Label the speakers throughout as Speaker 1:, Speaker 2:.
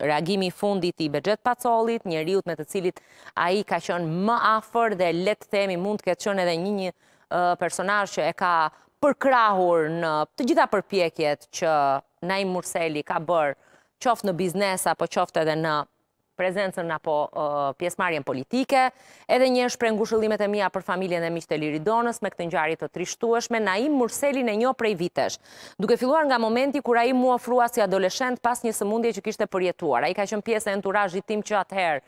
Speaker 1: reagimi fundit i bëgjet pacolit, një riut me të cilit a i ka qënë më afer dhe letë themi mund këtë qënë edhe një një personaj që e ka përkrahur në të gjitha përpjekjet që Naim Murseli ka bërë qoftë në biznesa, po qoftë edhe në prezencën apo pjesmarjen politike, edhe një shprengushëllimet e mija për familjen e miqë të Liridonës, me këtë njëjarit të trishtueshme, na im murseli në një prej vitesh, duke filluar nga momenti kura im mua frua si adolescent pas një sëmundje që kishte përjetuar. A i ka qënë pjesë e entura zhitim që atëherë,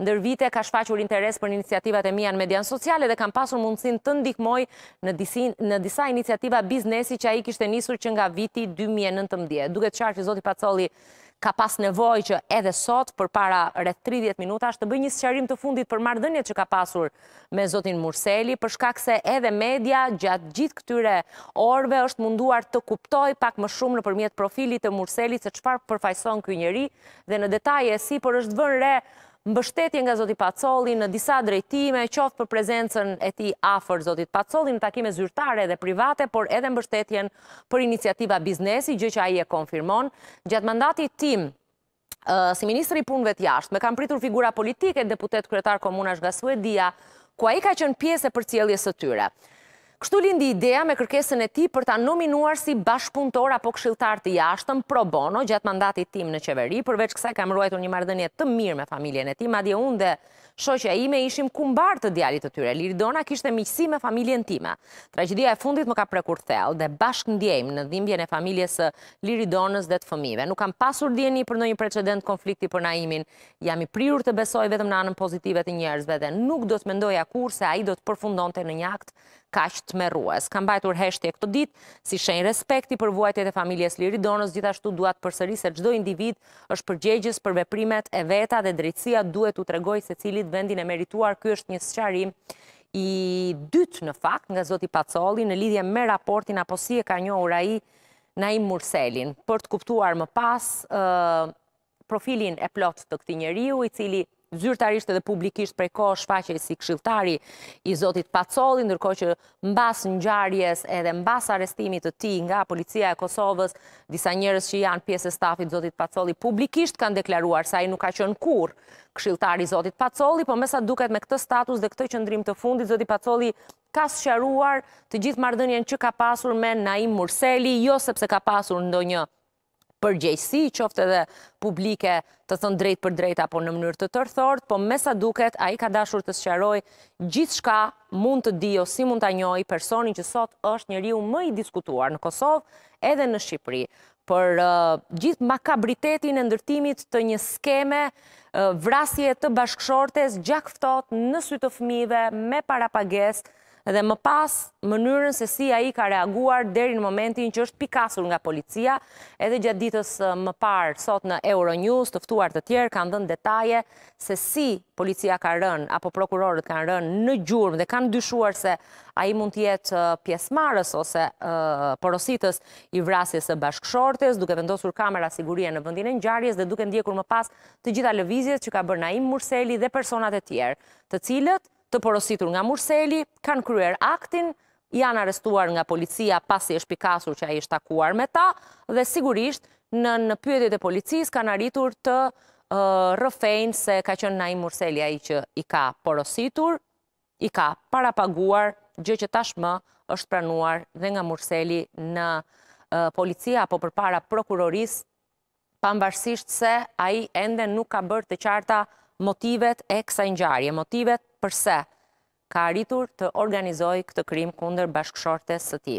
Speaker 1: ndër vite ka shfaqur interes për iniciativat e mija në median sociale dhe kam pasur mundësin të ndikmoj në disa iniciativa biznesi që a i kishte nisur që nga viti 2019. Duket qarë që Zoti Pacoli ka pas nevoj që edhe sot për para rrët 30 minuta është të bëj një sëqarim të fundit për mardënje që ka pasur me Zotin Murseli, për shkak se edhe media gjatë gjithë këtyre orve është munduar të kuptoj pak më shumë në përmjet profilit të Murseli se qëpar përfajson kënjëri dhe në detaje si për është vënë re mbështetje nga Zotit Pacolli në disa drejtime, qoftë për prezencën e ti afer Zotit Pacolli në takime zyrtare dhe private, por edhe mbështetjen për iniciativa biznesi, gjë që aji e konfirmon. Gjatë mandatit tim, si Ministri Punëve të jashtë, me kam pritur figura politike, deputet kretar komunash nga Suedia, ku aji ka qënë pjesë e për cjeljes të tyre. Kështu lindi ideja me kërkesën e ti për ta nominuar si bashkëpuntor apo këshiltar të jashtëm pro bono gjatë mandatit tim në qeveri, përveç kësaj kam ruajtur një mardënje të mirë me familjen e ti, madje unë dhe shoqja ime ishim kumbar të djalit të tyre. Liridona kishte miqësi me familjen time. Tragedia e fundit më ka prekur thellë dhe bashk ndjejmë në dhimbjen e familjes së Liridonës dhe të fëmijëve. Nuk kam pasur dieni për ndonjë precedent konflikti për Naimin. Jam i prirur të besoj vetëm në anën pozitive të njerëzve dhe nuk do të mendoja kurse ai do të përfundonte në një akt ka që të meruës. Kam bajtur heshti e ditë, si shenjë respekti për vojtet e familjes Liridonës, gjithashtu duat përsëri se gjdo individ është përgjegjës për veprimet e veta dhe drejtsia duhet u tregoj se cilit vendin e merituar. Kjo është një sëqari i dytë në fakt nga Zoti Pacolli në lidhje me raportin apo si e ka një ura i Naim Murselin. Për të kuptuar më pas profilin e plot të këti njeriu, i cili zyrtarisht edhe publikisht prej kohë shfaqe si kshiltari i Zotit Pacoli, ndërko që mbas në gjarjes edhe mbas arestimit të ti nga policia e Kosovës, disa njërës që janë pjesë e stafit Zotit Pacoli publikisht kanë deklaruar sa i nuk ka qënë kur kshiltari Zotit Pacoli, po mesa duket me këtë status dhe këtë qëndrim të fundit, Zotit Pacoli ka sëqaruar të gjithë mardënjen që ka pasur me Naim Murseli, jo sepse ka pasur ndo një përgjejsi, qofte dhe publike të thënë drejt për drejt apo në mënyrë të tërthort, po me sa duket, a i ka dashur të sëqaroj gjithë shka mund të di o si mund të anjoj personin që sot është një riu më i diskutuar në Kosovë edhe në Shqipëri. Për uh, gjithë makabritetin e ndërtimit të një skeme, uh, vrasje të bashkëshortes, gjakftot në sytë të fmive, me parapagesë, edhe më pas mënyrën se si a i ka reaguar deri në momentin që është pikasur nga policia, edhe gjatë ditës më parë sot në Euronews, tëftuar të tjerë, kanë dhënë detaje se si policia ka rënë, apo prokurorët kanë rënë në gjurëm dhe kanë dyshuar se a i mund tjetë pjesmarës ose porositës i vrasjes e bashkëshortes, duke vendosur kamera sigurie në e njarjes dhe duke ndjekur më pas të gjitha lëvizjes që ka bërë Naim Murseli dhe personat e tjerë, të cilët, të porositur nga Murseli, kanë kryer aktin, janë arestuar nga policia pasi e shpikasur që a ishtë takuar me ta, dhe sigurisht në në pyetit e policis kanë arritur të rëfejnë se ka qënë na i Murseli a i që i ka porositur, i ka parapaguar gjë që tashmë është pranuar dhe nga Murseli në policia apo për para prokuroris, pambarsisht se a i ende nuk ka bërë të qarta motivet e kësa njëjarje, motivet përse ka arritur të organizoj këtë krim kunder bashkëshorte së tim.